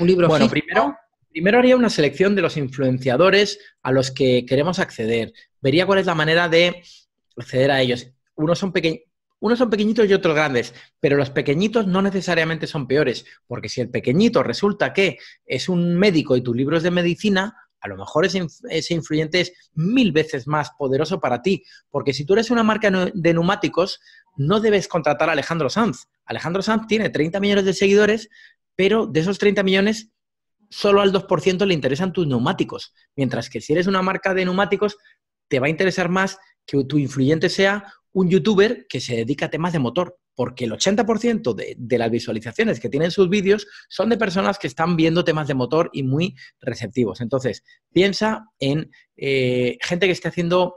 Un libro bueno, primero, primero haría una selección de los influenciadores a los que queremos acceder. Vería cuál es la manera de acceder a ellos. Unos son, pequeñitos y otros grandes, pero los pequeñitos no necesariamente son peores, porque si el pequeñito resulta que es un médico y tu libro es de medicina, a lo mejor ese, ese influyente es mil veces más poderoso para ti, porque si tú eres una marca de neumáticos, no debes contratar a Alejandro Sanz. Alejandro Sanz tiene 30 millones de seguidores, pero de esos 30 millones, solo al 2% le interesan tus neumáticos, mientras que si eres una marca de neumáticos, te va a interesar más que tu influyente sea un youtuber que se dedica a temas de motor, porque el 80% de, las visualizaciones que tienen sus vídeos son de personas que están viendo temas de motor y muy receptivos. Entonces, piensa en eh, gente que esté haciendo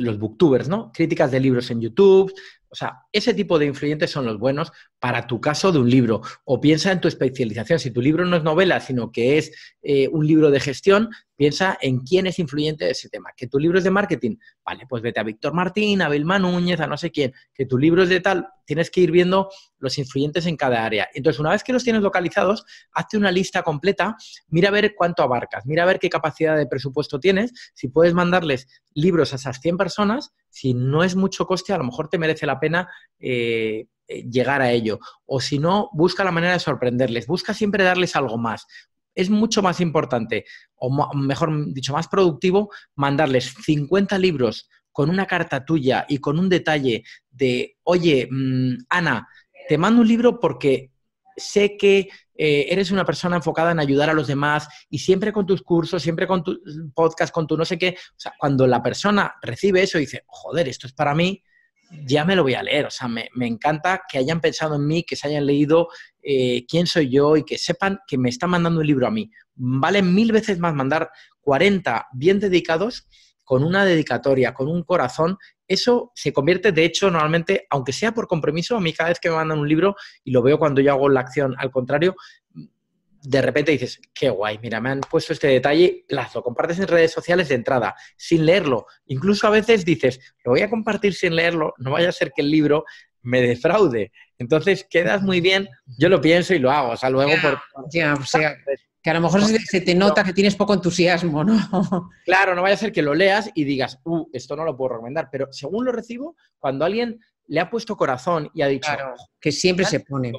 los booktubers, ¿no? Críticas de libros en YouTube, o sea, ese tipo de influyentes son los buenos para tu caso de un libro. O piensa en tu especialización. Si tu libro no es novela, sino que es eh, un libro de gestión, piensa en quién es influyente de ese tema. Que tu libro es de marketing, vale, pues vete a Víctor Martín, a Vilma Núñez, a no sé quién. Que tu libro es de tal, tienes que ir viendo los influyentes en cada área. Entonces, una vez que los tienes localizados, hazte una lista completa, mira a ver cuánto abarcas, mira a ver qué capacidad de presupuesto tienes, si puedes mandarles libros a esas 100 personas si no es mucho coste, a lo mejor te merece la pena eh, eh, llegar a ello. O si no, busca la manera de sorprenderles, busca siempre darles algo más. Es mucho más importante, o mejor dicho, más productivo, mandarles 50 libros con una carta tuya y con un detalle de, oye, mm, Ana, te mando un libro porque sé que eh, eres una persona enfocada en ayudar a los demás y siempre con tus cursos, siempre con tu podcast, con tu no sé qué, o sea, cuando la persona recibe eso y dice, joder, esto es para mí, ya me lo voy a leer. O sea, me, encanta que hayan pensado en mí, que se hayan leído eh, quién soy yo y que sepan que me están mandando un libro a mí. Vale mil veces más mandar 40 bien dedicados con una dedicatoria, con un corazón, eso se convierte, de hecho, normalmente, aunque sea por compromiso, a mí cada vez que me mandan un libro, y lo veo cuando yo hago la acción al contrario, de repente dices, qué guay, mira, me han puesto este detalle, plazo, compartes en redes sociales de entrada, sin leerlo. Incluso a veces dices, lo voy a compartir sin leerlo, no vaya a ser que el libro me defraude. Entonces quedas muy bien, yo lo pienso y lo hago, o sea, luego por... Pues, que a lo mejor se, te nota que tienes poco entusiasmo, ¿no? Claro, no vaya a ser que lo leas y digas, uh, esto no lo puedo recomendar. Pero según lo recibo, cuando alguien le ha puesto corazón y ha dicho... que siempre se pone.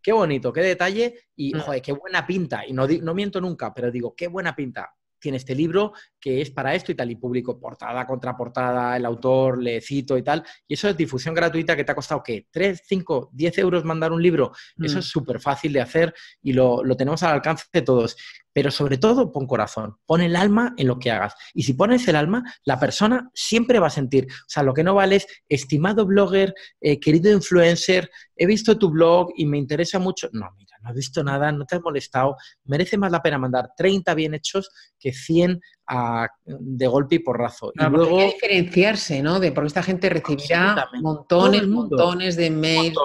Qué bonito, qué detalle y, mm. joder, qué buena pinta. Y no, no miento nunca, pero digo, qué buena pinta tiene este libro que es para esto y tal, y público, portada, contraportada, el autor, le cito y tal. Y eso es difusión gratuita que te ha costado, ¿qué? ¿3, 5, 10 euros mandar un libro? Eso mm. es súper fácil de hacer y lo, lo, tenemos al alcance de todos. Pero sobre todo, pon corazón, pon el alma en lo que hagas. Y si pones el alma, la persona siempre va a sentir. O sea, lo que no vale es, estimado blogger, eh, querido influencer, he visto tu blog y me interesa mucho. No, me has visto nada, no te has molestado, merece más la pena mandar 30 bien hechos que 100 de golpe y porrazo. y luego hay que diferenciarse, ¿no? De, porque esta gente recibirá montones, montones de mails.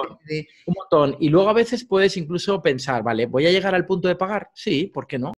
un montón. Y luego a veces puedes incluso pensar, vale, ¿voy a llegar al punto de pagar? Sí, ¿por qué no?